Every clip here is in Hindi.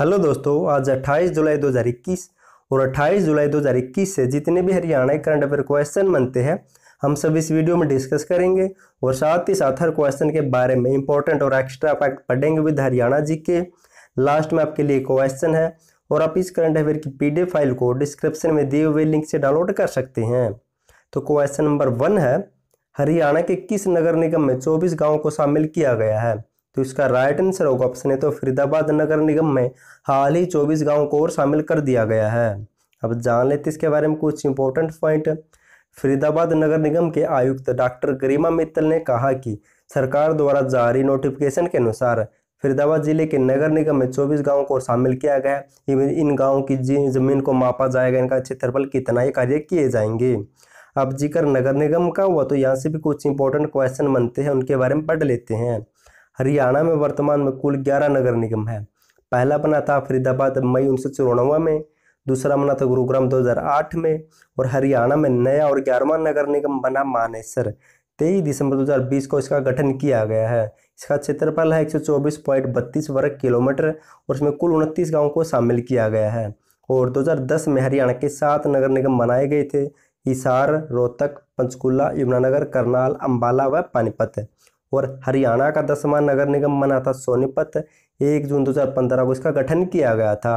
हेलो दोस्तों आज 28 जुलाई 2021 और 28 जुलाई 2021 से जितने भी हरियाणा करंट अफेयर क्वेश्चन बनते हैं हम सब इस वीडियो में डिस्कस करेंगे और साथ ही साथ हर क्वेश्चन के बारे में इंपॉर्टेंट और एक्स्ट्रा फैक्ट पढ़ेंगे with Haryana G K last में आपके लिए क्वेश्चन है और आप इस करंट अफेयर की पी फाइल को डिस्क्रिप्शन में दिए हुए लिंक से डाउनलोड कर सकते हैं तो क्वेश्चन नंबर वन है हरियाणा के किस नगर निगम में चौबीस गाँव को शामिल किया गया है तो इसका राइट आंसर होगा ऑप्शन है तो फरीदाबाद नगर निगम में हाल ही चौबीस गाँव को और शामिल कर दिया गया है अब जान लेते इसके बारे में कुछ इंपॉर्टेंट पॉइंट फरीदाबाद नगर निगम के आयुक्त डॉक्टर गरिमा मित्तल ने कहा कि सरकार द्वारा जारी नोटिफिकेशन के अनुसार फरीदाबाद जिले के नगर निगम में 24 गांवों को शामिल किया गया है इन गांवों की जमीन को मापा जाएगा इनका क्षेत्रफल कितना ये कार्य किए जाएंगे अब जिक्र नगर निगम का हुआ तो यहाँ से भी कुछ इंपॉर्टेंट क्वेश्चन बनते हैं उनके बारे में पढ़ लेते हैं हरियाणा में वर्तमान में कुल ग्यारह नगर निगम है पहला बना था फरीदाबाद मई उन्नीस में दूसरा बना था गुरुग्राम 2008 में और हरियाणा में नया और ग्यारहवा नगर निगम बना मानेसर तेईस दिसंबर 2020 को इसका गठन किया गया है इसका क्षेत्रफल है एक वर्ग किलोमीटर और इसमें कुल उनतीस गाँव को शामिल किया गया है और 2010 में हरियाणा के सात नगर निगम बनाए गए थे हिसार रोहतक पंचकूला यमुनानगर करनाल अम्बाला व पानीपत और हरियाणा का दसवां नगर निगम बना था सोनीपत एक जून 2015 को इसका गठन किया गया था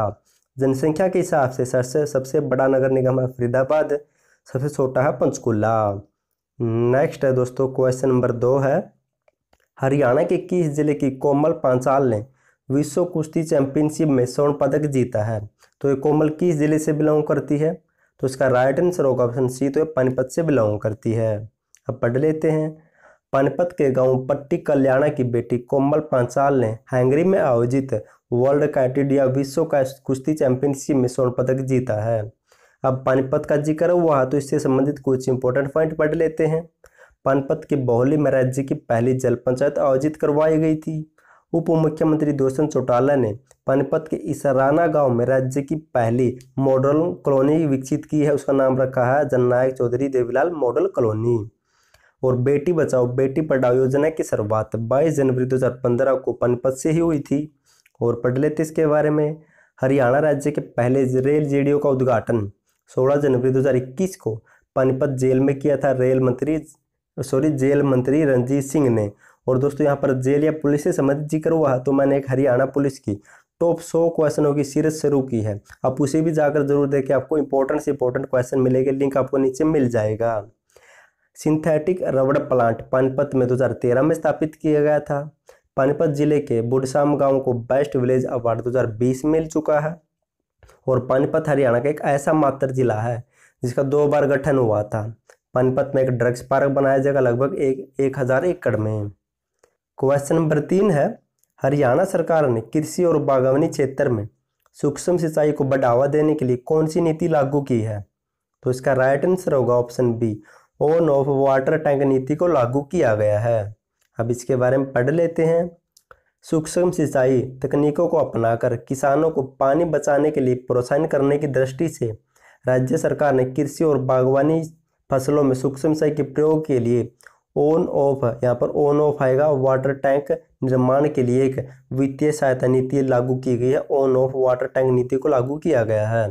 जनसंख्या के हिसाब से सबसे सबसे बड़ा नगर निगम है फरीदाबाद सबसे छोटा है पंचकूला नेक्स्ट है दोस्तों क्वेश्चन नंबर दो है हरियाणा के किस जिले की कोमल पांचाल ने विश्व कुश्ती चैंपियनशिप में स्वर्ण पदक जीता है तो ये कोमल किस जिले से बिलोंग करती है तो इसका राइट आंसर होगा ऑप्शन सी तो ये पानीपत से बिलोंग करती है अब पढ़ लेते हैं पानीपत के गांव पट्टी कल्याणा की बेटी कोमल पांचाल ने हैंगरी में आयोजित वर्ल्ड कैटेड या विश्व का कुश्ती चैंपियनशिप में स्वर्ण पदक जीता है अब पानीपत का जिक्र हुआ तो इससे संबंधित कुछ इंपॉर्टेंट पॉइंट पढ़ लेते हैं पानीपत के बहुली में राज्य की पहली जल पंचायत आयोजित करवाई गई थी उप मुख्यमंत्री दोषन चौटाला ने पानीपत के इसराना गांव में राज्य की पहली मॉडल कॉलोनी विकसित की है उसका नाम रखा है जननायक चौधरी देवीलाल मॉडल कॉलोनी और बेटी बचाओ बेटी पढ़ाओ योजना की शुरुआत 22 जनवरी 2015 को पनपत से ही हुई थी और पढ़ लेते इसके बारे में हरियाणा राज्य के पहले रेल जेडीओ का उद्घाटन 16 जनवरी 2021 को पनपत जेल में किया था रेल मंत्री सॉरी जेल मंत्री रंजीत सिंह ने और दोस्तों यहाँ पर जेल या पुलिस से संबंधित जिक्र हुआ तो मैंने एक हरियाणा पुलिस की टॉप सौ क्वेश्चनों की सीरीज शुरू की है आप उसे भी जाकर जरूर देखें आपको इंपॉर्टेंट से इंपॉर्टेंट क्वेश्चन मिलेगा लिंक आपको नीचे मिल जाएगा सिंथेटिक रबड़ प्लांट पानीपत में 2013 में स्थापित किया गया था पानीपत जिले के बुडसाम गांव को बेस्ट विलेज अवार्ड 2020 मिल चुका है और पानीपत हरियाणा का एक ऐसा मात्र जिला है जिसका दो बार गठन हुआ था पानीपत में एक ड्रग्स पार्क बनाया जाएगा लगभग एक एक हज़ार एकड़ में क्वेश्चन नंबर तीन है हरियाणा सरकार ने कृषि और बागवानी क्षेत्र में सूक्ष्म सिंचाई को बढ़ावा देने के लिए कौन सी नीति लागू की है तो इसका राइट आंसर होगा option B on off water tank नीति को लागू किया गया है अब इसके बारे में पढ़ लेते हैं सूक्ष्म सिंचाई तकनीकों को अपनाकर किसानों को पानी बचाने के लिए प्रोत्साहन करने की दृष्टि से राज्य सरकार ने कृषि और बागवानी फसलों में सूक्ष्म सिंचाई के प्रयोग के लिए ऑन ऑफ यहाँ पर ऑन ऑफ आएगा वाटर टैंक निर्माण के लिए एक वित्तीय सहायता नीति लागू की गई है ऑन ऑफ वाटर टैंक नीति को लागू किया गया है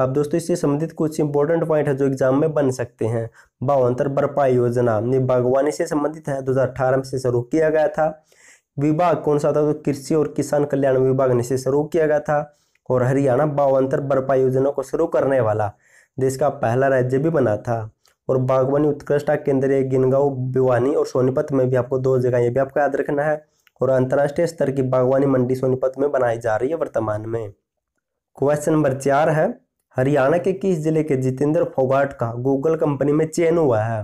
अब दोस्तों इससे संबंधित कुछ इंपॉर्टेंट पॉइंट है जो एग्जाम में बन सकते हैं भावांतर भरपाई योजना बागवानी से संबंधित है 2018 में से शुरू किया गया था विभाग कौन सा था तो कृषि और किसान कल्याण विभाग ने इसे शुरू किया गया था और हरियाणा बावंतर भरपाई योजना को शुरू करने वाला देश का पहला राज्य भी बना था और बागवानी उत्कृष्टता केंद्र ये गिनगांव भिवानी और सोनीपत में भी आपको दो जगह ये भी आपको याद रखना है और अंतर्राष्ट्रीय स्तर की बागवानी मंडी सोनीपत में बनाई जा रही है वर्तमान में क्वेश्चन नंबर चार है हरियाणा के किस जिले के जितेंद्र फोगाट का गूगल कंपनी में चयन हुआ है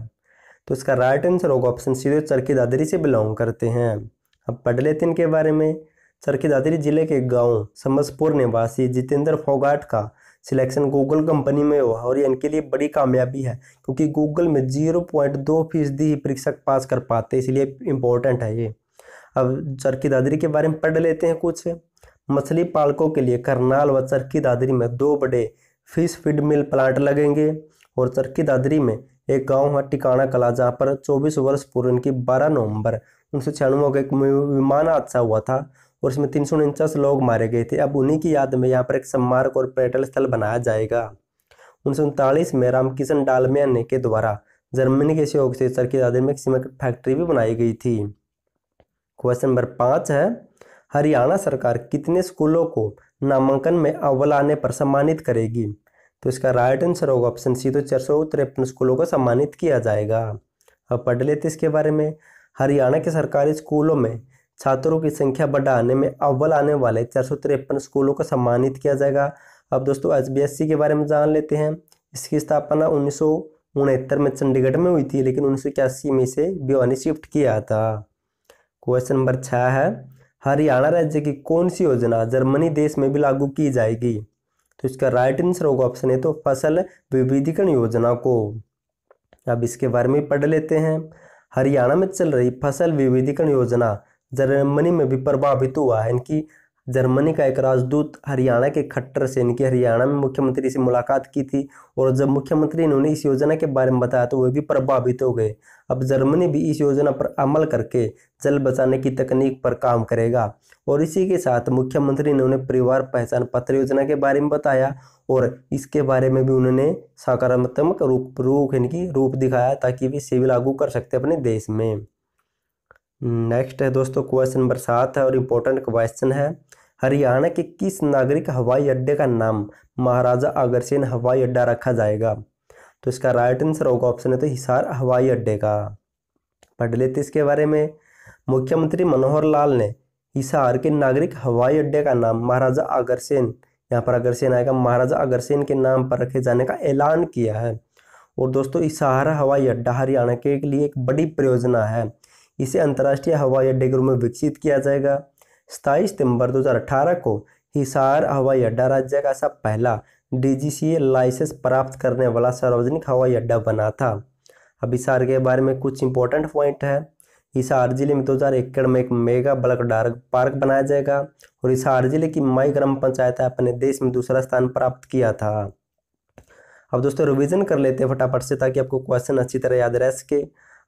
तो इसका राइट आंसर होगा ऑप्शन सी चरखी दादरी से बिलोंग करते हैं अब पढ़ लेते इनके बारे में चरखी दादरी जिले के गांव समसपुर निवासी जितेंद्र फोगाट का सिलेक्शन गूगल कंपनी में हुआ और ये इनके लिए बड़ी कामयाबी है क्योंकि गूगल में जीरो पॉइंट दो फीसदी ही परीक्षक पास कर पाते इसलिए इम्पोर्टेंट है ये अब चरखी दादरी के बारे में पढ़ लेते हैं कुछ मछली पालकों के लिए करनाल व चरखी दादरी में दो बड़े फिश फीड मिल प्लांट लगेंगे और चरखी दादरी में एक गांव है टिकाना कला जहाँ पर 24 वर्ष पूर्व इनकी 12 नवंबर उन्नीस सौ का एक विमान हादसा हुआ था और इसमें तीन सौ उनचास लोग मारे गए थे अब उन्हीं की याद में यहाँ पर एक स्मारक और पर्यटन स्थल बनाया जाएगा उन्नीस में रामकिशन डालमिया ने के द्वारा जर्मनी के सहयोग से चरखी दादरी में एक सीमेंट फैक्ट्री भी बनाई गई थी क्वेश्चन नंबर पाँच है हरियाणा सरकार कितने स्कूलों को नामांकन में अव्वल आने पर सम्मानित करेगी तो इसका राइट आंसर होगा ऑप्शन सी तो चार सौ तिरपन स्कूलों को सम्मानित किया जाएगा अब पढ़ लेते इसके बारे में हरियाणा के सरकारी स्कूलों में छात्रों की संख्या बढ़ाने में अव्वल आने वाले चार सौ तिरपन स्कूलों को सम्मानित किया जाएगा अब दोस्तों एच के बारे में जान लेते हैं इसकी स्थापना उन्नीस में चंडीगढ़ में हुई थी लेकिन उन्नीस में इसे भिवानी शिफ्ट e किया था क्वेश्चन नंबर छः है हरियाणा राज्य की कौन सी योजना जर्मनी देश में भी लागू की जाएगी तो इसका राइट आंसर होगा ऑप्शन है तो फसल विविधीकरण योजना को अब इसके बारे में पढ़ लेते हैं हरियाणा में चल रही फसल विविधीकरण योजना जर्मनी में भी प्रभावित हुआ है इनकी जर्मनी का एक राजदूत हरियाणा के खट्टर से इनकी हरियाणा में मुख्यमंत्री से मुलाकात की थी और जब मुख्यमंत्री ने उन्हें इस योजना के बारे में बताया तो वे भी प्रभावित हो गए अब जर्मनी भी इस योजना पर अमल करके जल बचाने की तकनीक पर काम करेगा और इसी के साथ मुख्यमंत्री ने उन्हें परिवार पहचान पत्र योजना के बारे में बताया और इसके बारे में भी उन्होंने सकारात्मक रूप रूप इनकी रूप दिखाया ताकि वे सेवी लागू कर सकते अपने देश में नेक्स्ट है दोस्तों क्वेश्चन नंबर सात है और इम्पोर्टेंट क्वेश्चन है हरियाणा के किस नागरिक हवाई अड्डे का नाम महाराजा अगरसेन हवाई अड्डा रखा जाएगा तो इसका राइट आंसर होगा ऑप्शन है तो हिसार हवाई अड्डे का पढ़ लेते इसके बारे में मुख्यमंत्री मनोहर लाल ने हिसार के नागरिक हवाई अड्डे का नाम महाराजा अग्रसेन यहाँ पर अगरसेन आएगा महाराजा अगरसेन के नाम पर रखे जाने का ऐलान किया है और दोस्तों इसहारा हवाई अड्डा हरियाणा के लिए एक बड़ी परियोजना है इसे अंतर्राष्ट्रीय हवाई अड्डे के रूप में विकसित किया जाएगा सताईस सितंबर 2018 को हिसार हवाई अड्डा राज्य का ऐसा पहला डी लाइसेंस प्राप्त करने वाला सार्वजनिक हवाई अड्डा बना था अब हिसार के बारे में कुछ इंपॉर्टेंट पॉइंट है हिसार जिले में दो हज़ार में एक मेगा ब्लक डार्क पार्क बनाया जाएगा और हिसार जिले की माई ग्राम पंचायत अपने देश में दूसरा स्थान प्राप्त किया था अब दोस्तों रिवीजन कर लेते हैं फटाफट से ताकि आपको क्वेश्चन अच्छी तरह याद रह सके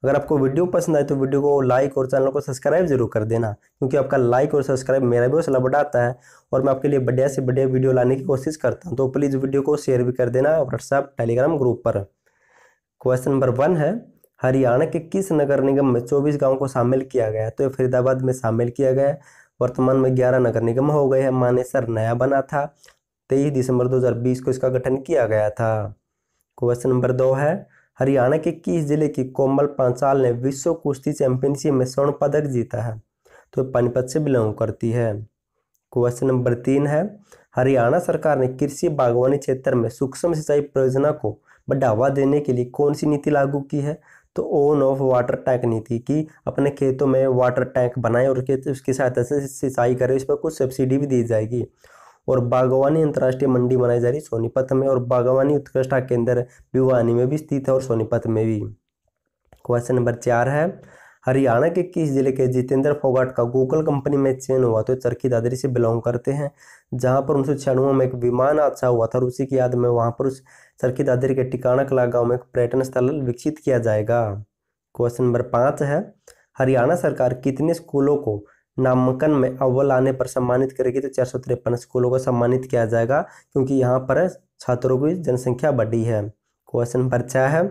अगर आपको वीडियो पसंद आए तो वीडियो को लाइक और चैनल को सब्सक्राइब जरूर कर देना क्योंकि आपका लाइक और सब्सक्राइब मेरा भी हौसला बढ़ाता है और मैं आपके लिए बढ़िया से बढ़िया वीडियो लाने की कोशिश करता हूँ तो प्लीज़ वीडियो को शेयर भी कर देना व्हाट्सएप टेलीग्राम ग्रुप पर क्वेश्चन नंबर वन है हरियाणा के किस नगर निगम में चौबीस गाँव को शामिल किया गया तो फरीदाबाद में शामिल किया गया वर्तमान में ग्यारह नगर निगम हो गए हैं मानेसर नया बना था तेईस दिसंबर दो को इसका गठन किया गया था क्वेश्चन नंबर दो है हरियाणा के किस जिले की कोमल पांचाल ने विश्व कुश्ती चैंपियनशिप में स्वर्ण पदक जीता है तो पानीपत से बिलोंग करती है क्वेश्चन नंबर तीन है हरियाणा सरकार ने कृषि बागवानी क्षेत्र में सूक्ष्म सिंचाई परियोजना को बढ़ावा देने के लिए कौन सी नीति लागू की है तो ओन ऑफ वाटर टैंक नीति की अपने खेतों में वाटर टैंक बनाए और उसके सहायता से सिंचाई करें इस पर कुछ सब्सिडी भी दी जाएगी और बागवानी अंतर्राष्ट्रीय मंडी मनाई जा रही सोनीपत में और बागवानी उत्कृष्टता केंद्र भिवानी में भी स्थित है और सोनीपत में भी क्वेश्चन नंबर चार है हरियाणा के किस जिले के जितेंद्र फोगाट का गूगल कंपनी में चयन हुआ तो चरखी दादरी से बिलोंग करते हैं जहां पर उन्नीस सौ में एक विमान हादसा हुआ था उसी की याद में वहां पर उस चरखी दादरी के टिकाणा कला गांव में एक पर्यटन स्थल विकसित किया जाएगा क्वेश्चन नंबर पाँच है हरियाणा सरकार कितने स्कूलों को नामांकन में अव्वल आने पर सम्मानित करेगी तो चार सौ तिरपन स्कूलों को सम्मानित किया जाएगा क्योंकि यहाँ पर छात्रों की जनसंख्या बढ़ी है क्वेश्चन नंबर छः है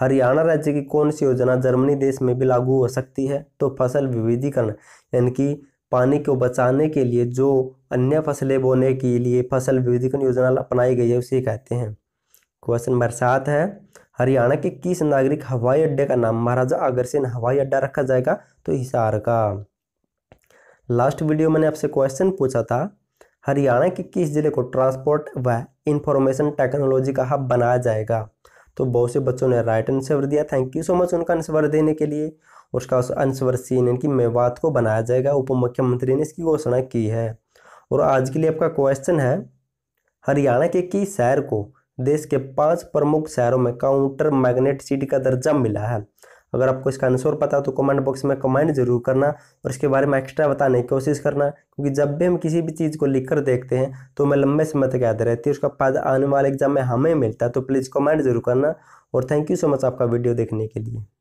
हरियाणा राज्य की कौन सी योजना जर्मनी देश में भी लागू हो सकती है तो फसल विविधीकरण यानी कि पानी को बचाने के लिए जो अन्य फसलें बोने के लिए फसल विविधीकरण योजना अपनाई गई है उसे कहते हैं क्वेश्चन नंबर सात है हरियाणा के किस नागरिक हवाई अड्डे का नाम महाराजा अग्रसेन हवाई अड्डा रखा जाएगा तो हिसार का लास्ट वीडियो मैंने आपसे क्वेश्चन पूछा था हरियाणा के किस जिले को ट्रांसपोर्ट व इंफॉर्मेशन टेक्नोलॉजी का हब बनाया जाएगा तो बहुत से बच्चों ने राइट आंसर दिया थैंक यू सो मच उनका आंसर देने के लिए उसका आंसर सीन इनकी मेवात को बनाया जाएगा उप मुख्यमंत्री ने इसकी घोषणा की है और आज के लिए आपका क्वेश्चन है हरियाणा के किस शहर को देश के पांच प्रमुख शहरों में काउंटर मैग्नेट सिटी का दर्जा मिला है अगर आपको इसका आंसर पता है तो कमेंट बॉक्स में कमेंट जरूर करना और इसके बारे में एक्स्ट्रा बताने की कोशिश करना क्योंकि जब भी हम किसी भी चीज़ को लिख कर देखते हैं तो हमें लंबे समय तक याद रहती है उसका फायदा आने वाले एग्जाम में हमें मिलता है तो प्लीज़ कमेंट जरूर करना और थैंक यू सो मच आपका वीडियो देखने के लिए